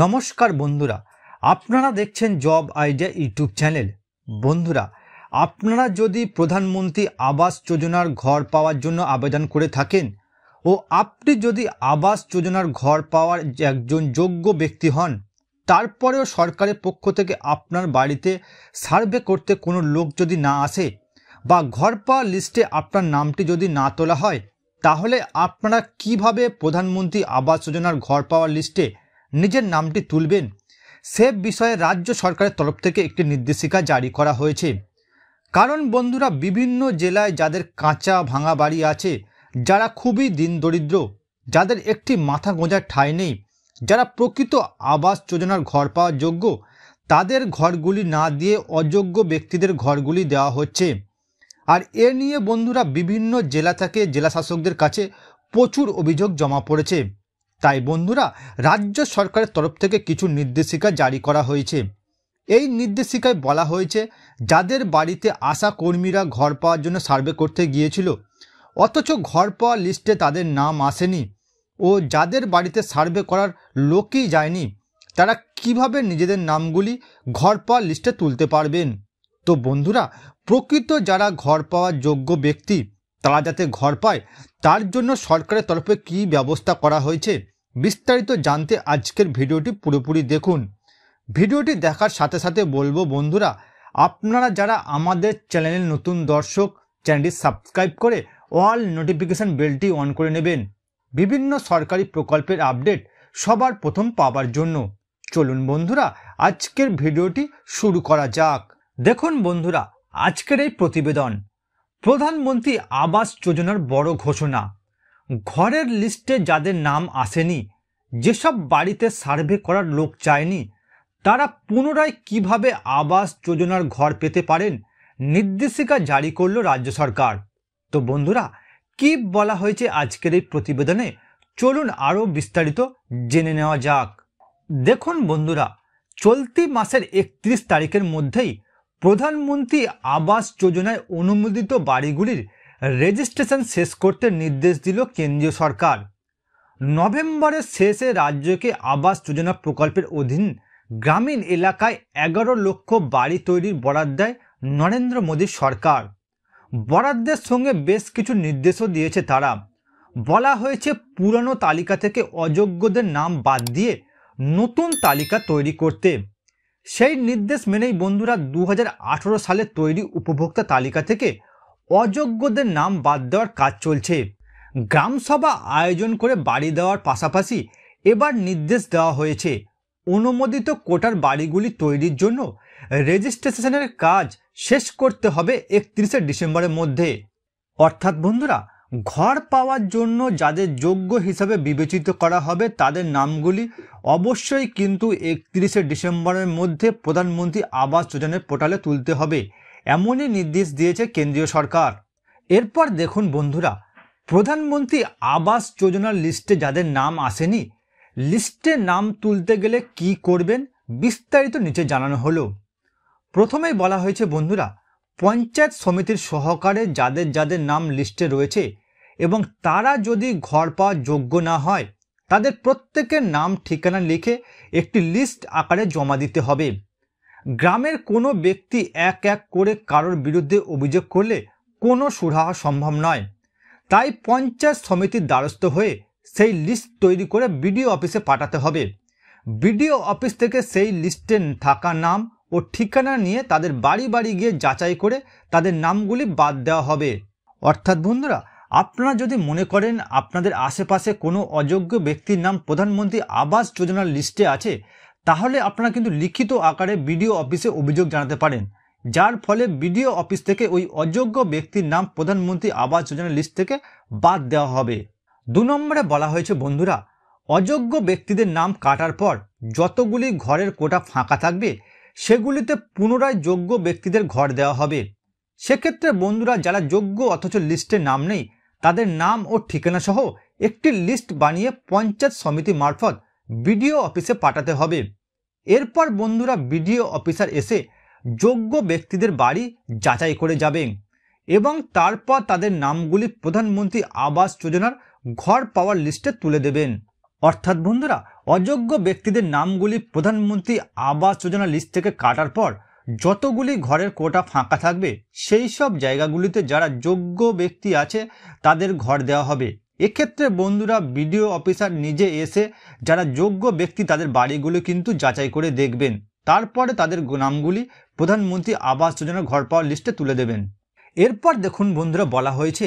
নমস্কার বন্ধুরা আপনারা দেখছেন জব আইডিয়া ইউটিউব চ্যানেল বন্ধুরা আপনারা যদি প্রধানমন্ত্রী আবাস যোজনার ঘর পাওয়ার জন্য আবেদন করে থাকেন ও আপনি যদি আবাস যোজনার ঘর পাওয়ার একজন যোগ্য ব্যক্তি হন তারপরেও সরকারের পক্ষ থেকে আপনার বাড়িতে সার্ভে করতে কোনো লোক যদি না আসে বা ঘর পাওয়ার লিস্টে আপনার নামটি যদি না তোলা হয় তাহলে আপনারা কিভাবে প্রধানমন্ত্রী আবাস যোজনার ঘর পাওয়ার লিস্টে নিজের নামটি তুলবেন সে বিষয়ে রাজ্য সরকারের তরফ থেকে একটি নির্দেশিকা জারি করা হয়েছে কারণ বন্ধুরা বিভিন্ন জেলায় যাদের কাঁচা ভাঙা বাড়ি আছে যারা খুবই দিন দরিদ্র যাদের একটি মাথা গোঁজার ঠাঁই নেই যারা প্রকৃত আবাস যোজনার ঘর পাওয়ার যোগ্য তাদের ঘরগুলি না দিয়ে অযোগ্য ব্যক্তিদের ঘরগুলি দেওয়া হচ্ছে আর এ নিয়ে বন্ধুরা বিভিন্ন জেলা থেকে জেলা শাসকদের কাছে প্রচুর অভিযোগ জমা পড়েছে তাই বন্ধুরা রাজ্য সরকারের তরফ থেকে কিছু নির্দেশিকা জারি করা হয়েছে এই নির্দেশিকায় বলা হয়েছে যাদের বাড়িতে আশা কর্মীরা ঘর পাওয়ার জন্য সার্ভে করতে গিয়েছিল অথচ ঘর পাওয়ার লিস্টে তাদের নাম আসেনি ও যাদের বাড়িতে সার্ভে করার লোকই যায়নি তারা কিভাবে নিজেদের নামগুলি ঘর পাওয়ার লিস্টে তুলতে পারবেন তো বন্ধুরা প্রকৃত যারা ঘর পাওয়ার যোগ্য ব্যক্তি তারা যাতে ঘর পায় তার জন্য সরকারের তরফে কি ব্যবস্থা করা হয়েছে বিস্তারিত জানতে আজকের ভিডিওটি পুরোপুরি দেখুন ভিডিওটি দেখার সাথে সাথে বলবো বন্ধুরা আপনারা যারা আমাদের চ্যানেলের নতুন দর্শক চ্যানেলটি সাবস্ক্রাইব করে অল নোটিফিকেশান বেলটি অন করে নেবেন বিভিন্ন সরকারি প্রকল্পের আপডেট সবার প্রথম পাবার জন্য চলুন বন্ধুরা আজকের ভিডিওটি শুরু করা যাক দেখুন বন্ধুরা আজকের এই প্রতিবেদন প্রধানমন্ত্রী আবাস যোজনার বড় ঘোষণা ঘরের লিস্টে যাদের নাম আসেনি যেসব বাড়িতে সার্ভে করার লোক চায়নি তারা পুনরায় কিভাবে আবাস যোজনার ঘর পেতে পারেন নির্দেশিকা জারি করল রাজ্য সরকার তো বন্ধুরা কি বলা হয়েছে আজকের এই প্রতিবেদনে চলুন আরও বিস্তারিত জেনে নেওয়া যাক দেখুন বন্ধুরা চলতি মাসের একত্রিশ তারিখের মধ্যেই প্রধানমন্ত্রী আবাস যোজনায় অনুমোদিত বাড়িগুলির রেজিস্ট্রেশন শেষ করতে নির্দেশ দিল কেন্দ্রীয় সরকার নভেম্বরের শেষে রাজ্যকে আবাস যোজনা প্রকল্পের অধীন গ্রামীণ এলাকায় এগারো লক্ষ বাড়ি তৈরির বরাদ্দ দেয় নরেন্দ্র মোদী সরকার বরাদ্দের সঙ্গে বেশ কিছু নির্দেশও দিয়েছে তারা বলা হয়েছে পুরনো তালিকা থেকে অযোগ্যদের নাম বাদ দিয়ে নতুন তালিকা তৈরি করতে সেই নির্দেশ মেনেই বন্ধুরা দু সালে তৈরি উপভোক্তা তালিকা থেকে অযোগ্যদের নাম বাদ দেওয়ার কাজ চলছে গ্রামসভা আয়োজন করে বাড়ি দেওয়ার পাশাপাশি এবার নির্দেশ দেওয়া হয়েছে অনুমোদিত কোটার বাড়িগুলি তৈরির জন্য রেজিস্ট্রেশনের কাজ শেষ করতে হবে একত্রিশে ডিসেম্বরের মধ্যে অর্থাৎ বন্ধুরা ঘর পাওয়ার জন্য যাদের যোগ্য হিসাবে বিবেচিত করা হবে তাদের নামগুলি অবশ্যই কিন্তু একত্রিশে ডিসেম্বরের মধ্যে প্রধানমন্ত্রী আবাস যোজনার পোর্টালে তুলতে হবে এমনই নির্দেশ দিয়েছে কেন্দ্রীয় সরকার এরপর দেখুন বন্ধুরা প্রধানমন্ত্রী আবাস যোজনার লিস্টে যাদের নাম আসেনি লিস্টে নাম তুলতে গেলে কি করবেন বিস্তারিত নিচে জানানো হলো প্রথমেই বলা হয়েছে বন্ধুরা পঞ্চায়েত সমিতির সহকারে যাদের যাদের নাম লিস্টে রয়েছে এবং তারা যদি ঘর পাওয়ার যোগ্য না হয় তাদের প্রত্যেকের নাম ঠিকানা লিখে একটি লিস্ট আকারে জমা দিতে হবে গ্রামের কোনো ব্যক্তি এক এক করে কারোর বিরুদ্ধে অভিযোগ করলে কোনো সুরাহা সম্ভব নয় তাই পঞ্চায়েত সমিতির দ্বারস্থ হয়ে সেই লিস্ট তৈরি করে বিডিও অফিসে পাঠাতে হবে বিডিও অফিস থেকে সেই লিস্টে থাকা নাম ও ঠিকানা নিয়ে তাদের বাড়ি বাড়ি গিয়ে যাচাই করে তাদের নামগুলি বাদ দেওয়া হবে অর্থাৎ বন্ধুরা আপনারা যদি মনে করেন আপনাদের আশেপাশে কোনো অযোগ্য ব্যক্তির নাম প্রধানমন্ত্রী আবাস যোজনার লিস্টে আছে তাহলে আপনারা কিন্তু লিখিত আকারে বিডিও অফিসে অভিযোগ জানাতে পারেন যার ফলে বিডিও অফিস থেকে ওই অযোগ্য ব্যক্তির নাম প্রধানমন্ত্রী আবাস যোজনার লিস্ট থেকে বাদ দেওয়া হবে দু নম্বরে বলা হয়েছে বন্ধুরা অযোগ্য ব্যক্তিদের নাম কাটার পর যতগুলি ঘরের কোটা ফাঁকা থাকবে সেগুলিতে পুনরায় যোগ্য ব্যক্তিদের ঘর দেওয়া হবে সেক্ষেত্রে বন্ধুরা যারা যোগ্য অথচ লিস্টে নাম নেই তাদের নাম ও ঠিকানা সহ একটি লিস্ট বানিয়ে পঞ্চায়েত সমিতি মারফত বিডিও অফিসে পাঠাতে হবে এরপর বন্ধুরা বিডিও অফিসার এসে যোগ্য ব্যক্তিদের বাড়ি যাচাই করে যাবেন এবং তারপর তাদের নামগুলি প্রধানমন্ত্রী আবাস যোজনার ঘর পাওয়ার লিস্টে তুলে দেবেন অর্থাৎ বন্ধুরা অযোগ্য ব্যক্তিদের নামগুলি প্রধানমন্ত্রী আবাস যোজনার লিস্ট থেকে কাটার পর যতগুলি ঘরের কোটা ফাঁকা থাকবে সেই সব জায়গাগুলিতে যারা যোগ্য ব্যক্তি আছে তাদের ঘর দেওয়া হবে এক্ষেত্রে বন্ধুরা বিডিও অফিসার নিজে এসে যারা যোগ্য ব্যক্তি তাদের বাড়িগুলো কিন্তু যাচাই করে দেখবেন তারপরে তাদের নামগুলি প্রধানমন্ত্রী আবাস যোজনার ঘর পাওয়ার লিস্টে তুলে দেবেন এরপর দেখুন বন্ধুরা বলা হয়েছে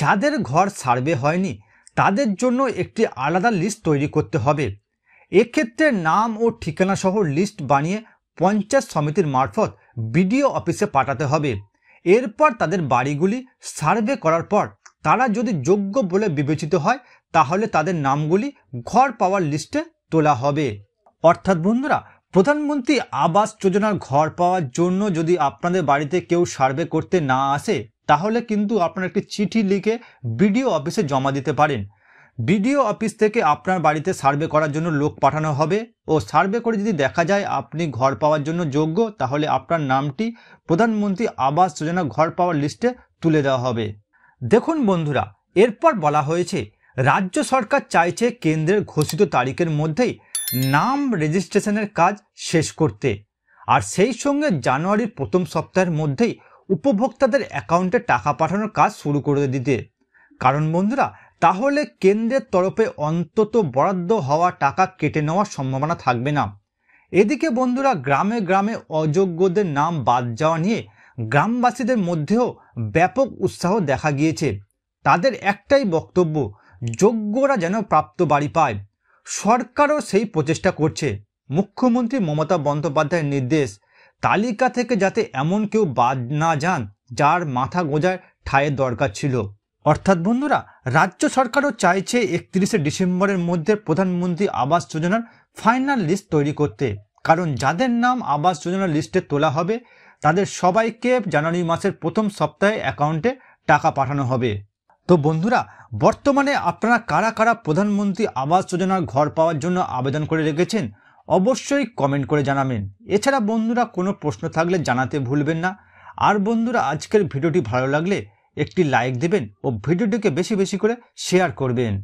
যাদের ঘর সার্ভে হয়নি তাদের জন্য একটি আলাদা লিস্ট তৈরি করতে হবে এক্ষেত্রে নাম ও ঠিকানা সহ লিস্ট বানিয়ে পঞ্চায়েত সমিতির মারফত বিডিও অফিসে পাঠাতে হবে এরপর তাদের বাড়িগুলি সার্ভে করার পর তারা যদি যোগ্য বলে বিবেচিত হয় তাহলে তাদের নামগুলি ঘর পাওয়ার লিস্টে তোলা হবে অর্থাৎ বন্ধুরা প্রধানমন্ত্রী আবাস যোজনার ঘর পাওয়ার জন্য যদি আপনাদের বাড়িতে কেউ সার্ভে করতে না আসে তাহলে কিন্তু আপনার একটি চিঠি লিখে বিডিও অফিসে জমা দিতে পারেন বিডিও অফিস থেকে আপনার বাড়িতে সার্ভে করার জন্য লোক পাঠানো হবে ও সার্ভে করে যদি দেখা যায় আপনি ঘর পাওয়ার জন্য যোগ্য তাহলে আপনার নামটি প্রধানমন্ত্রী আবাস যোজনা ঘর পাওয়ার লিস্টে তুলে দেওয়া হবে দেখুন বন্ধুরা এরপর বলা হয়েছে রাজ্য সরকার চাইছে কেন্দ্রের ঘোষিত তারিখের মধ্যেই নাম রেজিস্ট্রেশনের কাজ শেষ করতে আর সেই সঙ্গে জানুয়ারির প্রথম সপ্তাহের মধ্যেই উপভোক্তাদের অ্যাকাউন্টে টাকা পাঠানোর কাজ শুরু করে দিতে কারণ বন্ধুরা তাহলে কেন্দ্রের তরফে অন্তত বরাদ্দ হওয়া টাকা কেটে নেওয়ার সম্ভাবনা থাকবে না এদিকে বন্ধুরা গ্রামে গ্রামে অযোগ্যদের নাম বাদ যাওয়া নিয়ে গ্রামবাসীদের মধ্যেও ব্যাপক উৎসাহ দেখা গিয়েছে তাদের একটাই বক্তব্য যোগ্যরা যেন প্রাপ্ত বাড়ি পায় সরকারও সেই প্রচেষ্টা করছে মুখ্যমন্ত্রী মমতা বন্দ্যোপাধ্যায়ের নির্দেশ তালিকা থেকে যাতে এমন কেউ বাদ না যান যার মাথা গোজায় ঠায়ের দরকার ছিল অর্থাৎ বন্ধুরা রাজ্য সরকারও চাইছে একত্রিশে ডিসেম্বরের মধ্যে প্রধানমন্ত্রী আবাস যোজনার ফাইনাল লিস্ট তৈরি করতে কারণ যাদের নাম আবাস যোজনার লিস্টে তোলা হবে তাদের সবাইকে জানুয়ারি মাসের প্রথম সপ্তাহে অ্যাকাউন্টে টাকা পাঠানো হবে তো বন্ধুরা বর্তমানে আপনারা কারা কারা প্রধানমন্ত্রী আবাস যোজনার ঘর পাওয়ার জন্য আবেদন করে রেখেছেন অবশ্যই কমেন্ট করে জানাবেন এছাড়া বন্ধুরা কোনো প্রশ্ন থাকলে জানাতে ভুলবেন না আর বন্ধুরা আজকের ভিডিওটি ভালো লাগলে একটি লাইক দেবেন ও ভিডিওটিকে বেশি বেশি করে শেয়ার করবেন